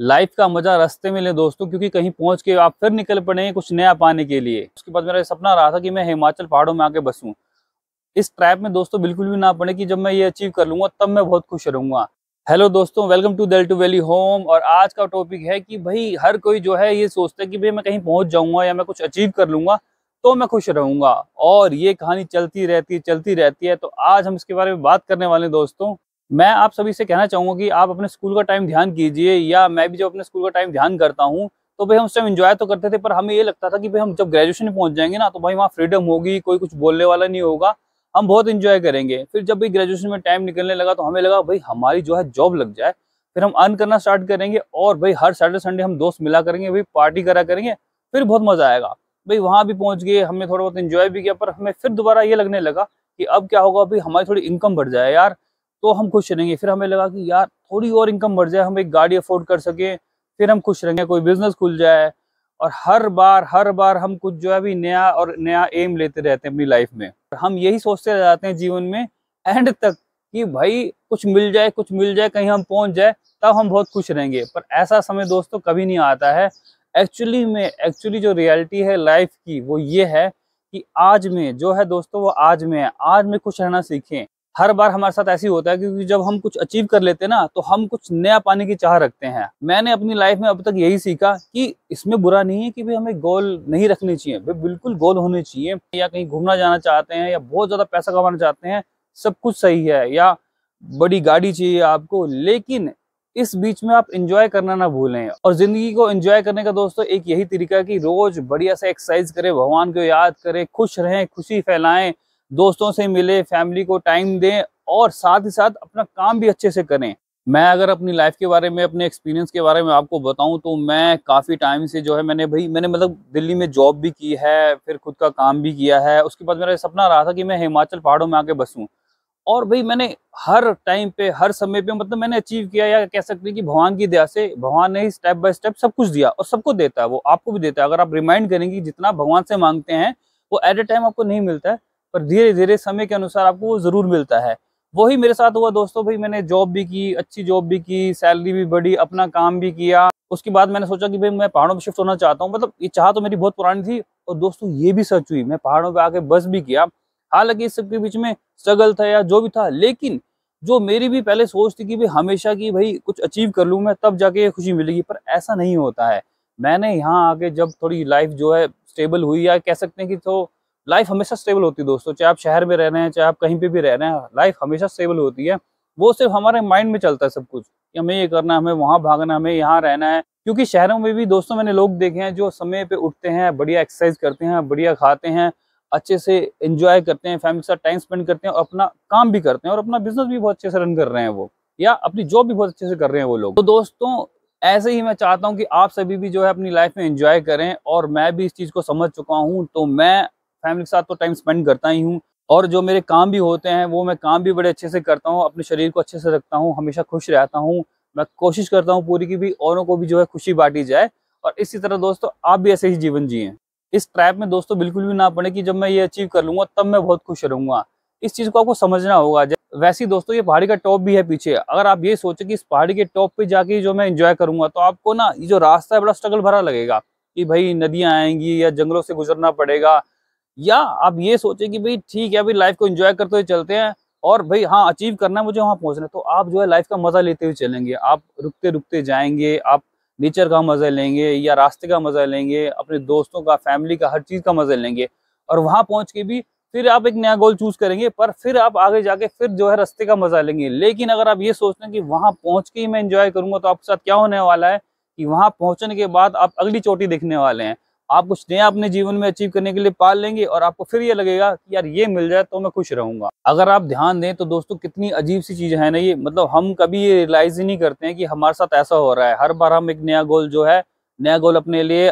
life का मजा रास्ते में ले दोस्तों क्योंकि कहीं पहुंच के आप फिर निकल पड़े कुछ नया पाने के लिए उसके बाद मेरा सपना रहा था कि मैं हिमाचल पहाड़ों में आके बसूँ इस ट्रैप में दोस्तों बिल्कुल भी ना पड़े कि जब मैं ये अचीव कर लूंगा तब मैं बहुत खुश रहूंगा हेलो दोस्तों वेलकम टू दल टू वैली होम और आज का टॉपिक है कि भाई हर कोई जो है ये सोचता है कि भाई मैं कहीं पहुंच जाऊंगा या मैं कुछ अचीव कर लूंगा तो मैं खुश रहूंगा और ये कहानी चलती रहती है चलती रहती है तो आज हम इसके बारे में बात करने वाले दोस्तों मैं आप सभी से कहना चाहूँगा कि आप अपने स्कूल का टाइम ध्यान कीजिए या मैं भी जब अपने स्कूल का टाइम ध्यान करता हूँ तो भाई हम उस टाइम इन्जॉय तो करते थे पर हमें ये लगता था कि भाई हम जब ग्रेजुएशन में पहुंच जाएंगे ना तो भाई वहाँ फ्रीडम होगी कोई कुछ बोलने वाला नहीं होगा हम बहुत इन्जॉय करेंगे फिर जब भी ग्रेजुएशन में टाइम निकलने लगा तो हमें लगा भाई हमारी जो है जॉब लग जाए फिर हम अर्न करना स्टार्ट करेंगे और भाई हर सैटरडे संडे हम दोस्त मिला करेंगे भाई पार्टी करा करेंगे फिर बहुत मजा आएगा भाई वहाँ भी पहुँच गए हमने थोड़ा बहुत इन्जॉय भी किया पर हमें फिर दोबारा ये लगने लगा कि अब क्या होगा भाई हमारी थोड़ी इनकम बढ़ जाए यार तो हम खुश रहेंगे फिर हमें लगा कि यार थोड़ी और इनकम बढ़ जाए हम एक गाड़ी अफोर्ड कर सकें फिर हम खुश रहेंगे कोई बिजनेस खुल जाए और हर बार हर बार हम कुछ जो है भी नया और नया एम लेते रहते हैं अपनी लाइफ में हम यही सोचते जाते हैं जीवन में एंड तक कि भाई कुछ मिल जाए कुछ मिल जाए कहीं हम पहुंच जाए तब हम बहुत खुश रहेंगे पर ऐसा समय दोस्तों कभी नहीं आता है एक्चुअली में एक्चुअली जो रियलिटी है लाइफ की वो ये है कि आज में जो है दोस्तों वो आज में है आज में खुश रहना सीखें हर बार हमारे साथ ऐसी होता है क्योंकि जब हम कुछ अचीव कर लेते हैं ना तो हम कुछ नया पाने की चाह रखते हैं मैंने अपनी लाइफ में अब तक यही सीखा कि इसमें बुरा नहीं है कि भाई हमें गोल नहीं रखने चाहिए भाई बिल्कुल गोल होने चाहिए या कहीं घूमना जाना चाहते हैं या बहुत ज़्यादा पैसा कमाना चाहते हैं सब कुछ सही है या बड़ी गाड़ी चाहिए आपको लेकिन इस बीच में आप इंजॉय करना ना भूलें और जिंदगी को इंजॉय करने का दोस्तों एक यही तरीका है कि रोज बढ़िया से एक्सरसाइज करें भगवान को याद करें खुश रहें खुशी फैलाएं दोस्तों से मिले फैमिली को टाइम दें और साथ ही साथ अपना काम भी अच्छे से करें मैं अगर अपनी लाइफ के बारे में अपने एक्सपीरियंस के बारे में आपको बताऊं तो मैं काफ़ी टाइम से जो है मैंने भाई मैंने मतलब दिल्ली में जॉब भी की है फिर खुद का काम भी किया है उसके बाद मेरा सपना रहा था कि मैं हिमाचल पहाड़ों में आके बसूँ और भाई मैंने हर टाइम पे हर समय पे मतलब मैंने अचीव किया या कह सकते हैं कि भगवान की दया से भगवान ने ही स्टेप बाय स्टेप सब कुछ दिया और सबको देता है वो आपको भी देता है अगर आप रिमाइंड करेंगे जितना भगवान से मांगते हैं वो एट ए टाइम आपको नहीं मिलता है पर धीरे धीरे समय के अनुसार आपको वो ज़रूर मिलता है वही मेरे साथ हुआ दोस्तों भाई मैंने जॉब भी की अच्छी जॉब भी की सैलरी भी बढ़ी अपना काम भी किया उसके बाद मैंने सोचा कि भाई मैं पहाड़ों पर शिफ्ट होना चाहता हूँ मतलब ये चाह तो मेरी बहुत पुरानी थी और दोस्तों ये भी सच हुई मैं पहाड़ों पर आके बस भी किया हालांकि इस सबके बीच में स्ट्रगल था या जो भी था लेकिन जो मेरी भी पहले सोच थी कि भाई हमेशा की भाई कुछ अचीव कर लूँ मैं तब जाके खुशी मिलेगी पर ऐसा नहीं होता है मैंने यहाँ आके जब थोड़ी लाइफ जो है स्टेबल हुई या कह सकते हैं कि तो लाइफ हमेशा स्टेबल होती है दोस्तों चाहे आप शहर में रह रहे हैं चाहे आप कहीं पे भी रह रहे हैं लाइफ हमेशा स्टेबल होती है वो सिर्फ हमारे माइंड में चलता है सब कुछ कि हमें ये करना है हमें वहाँ भागना हमें यहाँ रहना है क्योंकि शहरों में भी दोस्तों मैंने लोग देखे हैं जो समय पे उठते हैं बढ़िया एक्सरसाइज करते हैं बढ़िया खाते हैं अच्छे से इंजॉय करते हैं फैमिली के साथ टाइम स्पेंड करते हैं और अपना काम भी करते हैं और अपना बिजनेस भी बहुत अच्छे से रन कर रहे हैं वो या अपनी जॉब भी बहुत अच्छे से कर रहे हैं वो लोग तो दोस्तों ऐसे ही मैं चाहता हूं कि आप सभी भी जो है अपनी लाइफ में एंजॉय करें और मैं भी इस चीज़ को समझ चुका हूं तो मैं फैमिली के साथ तो टाइम स्पेंड करता ही हूँ और जो मेरे काम भी होते हैं वो मैं काम भी बड़े अच्छे से करता हूँ अपने शरीर को अच्छे से रखता हूँ हमेशा खुश रहता हूँ मैं कोशिश करता हूँ पूरी की भी औरों को भी जो है खुशी बांटी जाए और इसी तरह दोस्तों आप भी ऐसे ही जीवन जिये इस ट्रैप में दोस्तों बिल्कुल भी ना पड़े कि जब मैं ये अचीव कर लूंगा तब मैं बहुत खुश रहूंगा इस चीज़ को आपको समझना होगा वैसे ही दोस्तों ये पहाड़ी का टॉप भी है पीछे अगर आप ये सोचें कि इस पहाड़ी के टॉप पे जाके जो मैं इंजॉय करूंगा तो आपको ना ये जो रास्ता है बड़ा स्ट्रगल भरा लगेगा कि भाई नदियाँ आएंगी या जंगलों से गुजरना पड़ेगा या आप ये सोचें कि भाई ठीक है अभी लाइफ को एंजॉय करते हुए चलते हैं और भाई हाँ अचीव करना है मुझे वहाँ पहुँचना है तो आप जो है लाइफ का मज़ा लेते हुए चलेंगे आप रुकते रुकते जाएंगे आप नेचर का मज़ा लेंगे या रास्ते का मज़ा लेंगे अपने दोस्तों का फैमिली का हर चीज़ का मज़ा लेंगे और वहाँ पहुँच के भी फिर आप एक नया गोल चूज करेंगे पर फिर आप आगे जाके फिर जो है रास्ते का मजा लेंगे लेकिन अगर आप ये सोच हैं कि वहाँ पहुँच के ही मैं इंजॉय करूंगा तो आपके साथ क्या होने वाला है कि वहाँ पहुँचने के बाद आप अगली चोटी देखने वाले हैं आप कुछ नया अपने जीवन में अचीव करने के लिए पाल लेंगे और आपको फिर ये लगेगा कि यार ये मिल जाए तो मैं खुश रहूंगा अगर आप ध्यान दें तो दोस्तों कितनी अजीब सी चीज़ है ना ये मतलब हम कभी ये रियलाइज ही नहीं करते हैं कि हमारे साथ ऐसा हो रहा है हर बार हम एक नया गोल जो है नया गोल अपने लिए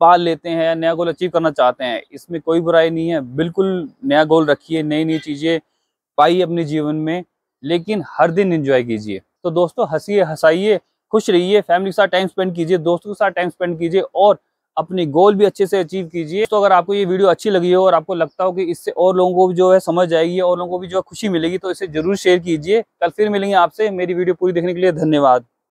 पाल लेते हैं नया गोल अचीव करना चाहते हैं इसमें कोई बुराई नहीं है बिल्कुल नया गोल रखिए नई नई चीज़ें पाइए अपने जीवन में लेकिन हर दिन इंजॉय कीजिए तो दोस्तों हंसीए हंसाइए खुश रहिए फैमिली के साथ टाइम स्पेंड कीजिए दोस्तों के साथ टाइम स्पेंड कीजिए और अपनी गोल भी अच्छे से अचीव कीजिए तो अगर आपको ये वीडियो अच्छी लगी हो और आपको लगता हो कि इससे और लोगों को भी जो है समझ आएगी और लोगों को भी जो है खुशी मिलेगी तो इसे जरूर शेयर कीजिए कल फिर मिलेंगे आपसे मेरी वीडियो पूरी देखने के लिए धन्यवाद